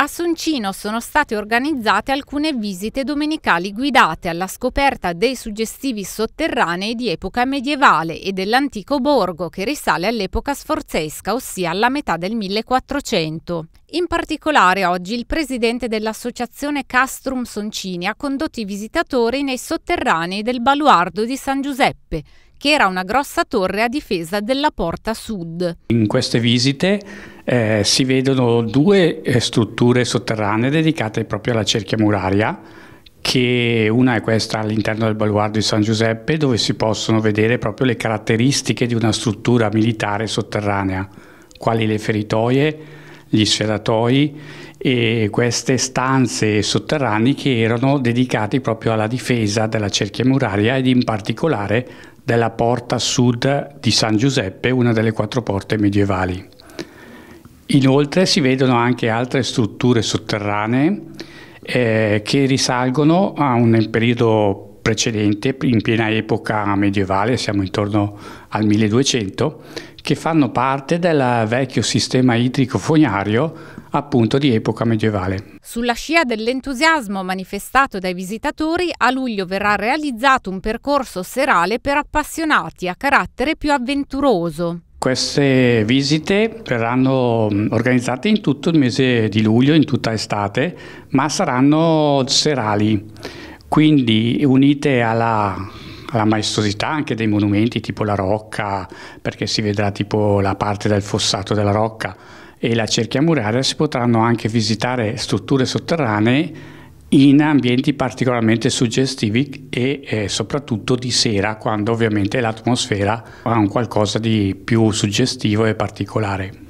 A Soncino sono state organizzate alcune visite domenicali guidate alla scoperta dei suggestivi sotterranei di epoca medievale e dell'antico borgo che risale all'epoca sforzesca, ossia alla metà del 1400. In particolare oggi il presidente dell'associazione Castrum Soncini ha condotto i visitatori nei sotterranei del baluardo di San Giuseppe, che era una grossa torre a difesa della porta sud. In queste visite eh, si vedono due eh, strutture sotterranee dedicate proprio alla cerchia muraria, che una è questa all'interno del baluardo di San Giuseppe, dove si possono vedere proprio le caratteristiche di una struttura militare sotterranea, quali le feritoie, gli sferatoi e queste stanze sotterranee che erano dedicate proprio alla difesa della cerchia muraria ed in particolare della porta sud di San Giuseppe, una delle quattro porte medievali. Inoltre si vedono anche altre strutture sotterranee eh, che risalgono a un periodo precedente, in piena epoca medievale, siamo intorno al 1200, che fanno parte del vecchio sistema idrico fognario appunto di epoca medievale. Sulla scia dell'entusiasmo manifestato dai visitatori, a luglio verrà realizzato un percorso serale per appassionati a carattere più avventuroso. Queste visite verranno mm, organizzate in tutto il mese di luglio, in tutta estate, ma saranno serali, quindi unite alla, alla maestosità anche dei monumenti tipo la Rocca, perché si vedrà tipo la parte del fossato della Rocca e la cerchia muraria, si potranno anche visitare strutture sotterranee in ambienti particolarmente suggestivi e eh, soprattutto di sera quando ovviamente l'atmosfera ha un qualcosa di più suggestivo e particolare.